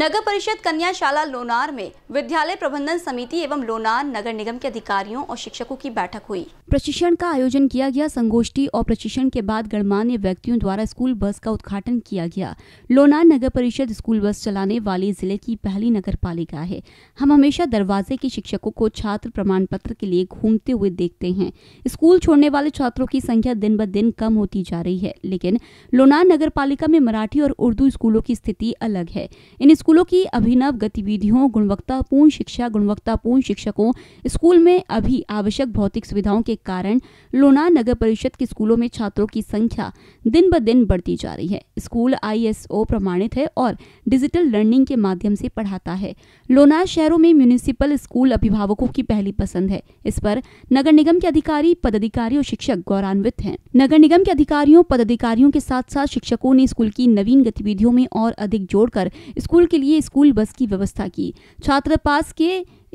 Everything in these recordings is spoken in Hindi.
नगर परिषद कन्याशाला लोनार में विद्यालय प्रबंधन समिति एवं लोनार नगर निगम के अधिकारियों और शिक्षकों की बैठक हुई प्रशिक्षण का आयोजन किया गया संगोष्ठी और प्रशिक्षण के बाद गणमान्य व्यक्तियों द्वारा स्कूल बस का उद्घाटन किया गया लोनार नगर परिषद स्कूल बस चलाने वाली जिले की पहली नगर पालिका है हम हमेशा दरवाजे के शिक्षकों को छात्र प्रमाण पत्र के लिए घूमते हुए देखते हैं स्कूल छोड़ने वाले छात्रों की संख्या दिन ब दिन कम होती जा रही है लेकिन लोनार नगर में मराठी और उर्दू स्कूलों की स्थिति अलग है इन स्कूलों की अभिनव गतिविधियों गुणवत्तापूर्ण शिक्षा गुणवत्तापूर्ण शिक्षकों स्कूल में अभी आवश्यक भौतिक सुविधाओं के कारण लोनार नगर परिषद के स्कूलों में छात्रों की संख्या दिन ब दिन बढ़ती जा रही है स्कूल आईएसओ प्रमाणित है और डिजिटल लर्निंग के माध्यम से पढ़ाता है लोनार शहरों में म्यूनिसिपल स्कूल अभिभावकों की पहली पसंद है इस पर नगर निगम के अधिकारी पदाधिकारी और शिक्षक गौरवान्वित है नगर निगम के अधिकारियों पदाधिकारियों के साथ साथ शिक्षकों ने स्कूल की नवीन गतिविधियों में और अधिक जोड़कर स्कूल के के लिए स्कूल बस की व्यवस्था की छात्र पास के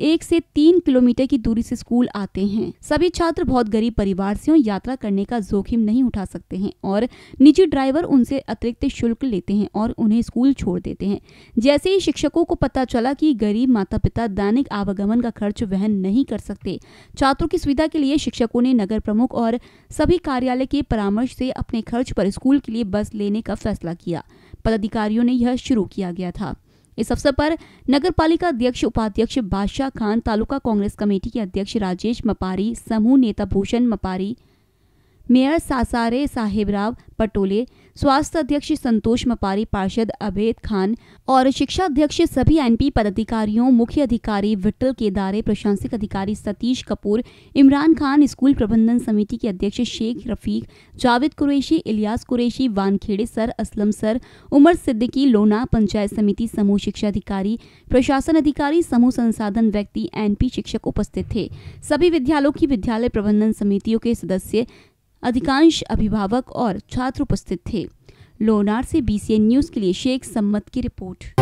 एक से तीन किलोमीटर की दूरी से स्कूल आते हैं सभी छात्र बहुत गरीब परिवार से यात्रा करने का जोखिम नहीं उठा सकते हैं और निजी ड्राइवर उनसे अतिरिक्त शुल्क लेते हैं और उन्हें स्कूल छोड़ देते हैं जैसे ही शिक्षकों को पता चला कि गरीब माता पिता दैनिक आवागमन का खर्च वहन नहीं कर सकते छात्रों की सुविधा के लिए शिक्षकों ने नगर प्रमुख और सभी कार्यालय के परामर्श से अपने खर्च पर स्कूल के लिए बस लेने का फैसला किया पदाधिकारियों ने यह शुरू किया गया था इस अवसर पर नगर पालिका अध्यक्ष उपाध्यक्ष बादशाह खान तालुका कांग्रेस कमेटी के अध्यक्ष राजेश मपारी समूह नेता भूषण मपारी मेयर सासारे साहेबराव पटोले स्वास्थ्य अध्यक्ष संतोष मपारी पार्षद अभेद खान और शिक्षा अध्यक्ष सभी एनपी पदाधिकारियों मुख्य अधिकारी विट्टल केदारे प्रशासनिक अधिकारी सतीश कपूर इमरान खान स्कूल प्रबंधन समिति के अध्यक्ष शेख रफीक जावेद कुरैशी इलियास कुरैशी वानखेड़े सर असलम सर उमर सिद्दीकी लोना पंचायत समिति समूह शिक्षा अधिकारी प्रशासन अधिकारी समूह संसाधन व्यक्ति एनपी शिक्षक उपस्थित थे सभी विद्यालयों की विद्यालय प्रबंधन समितियों के सदस्य अधिकांश अभिभावक और छात्र उपस्थित थे लोनार से बीसीएन न्यूज के लिए शेख सम्मत की रिपोर्ट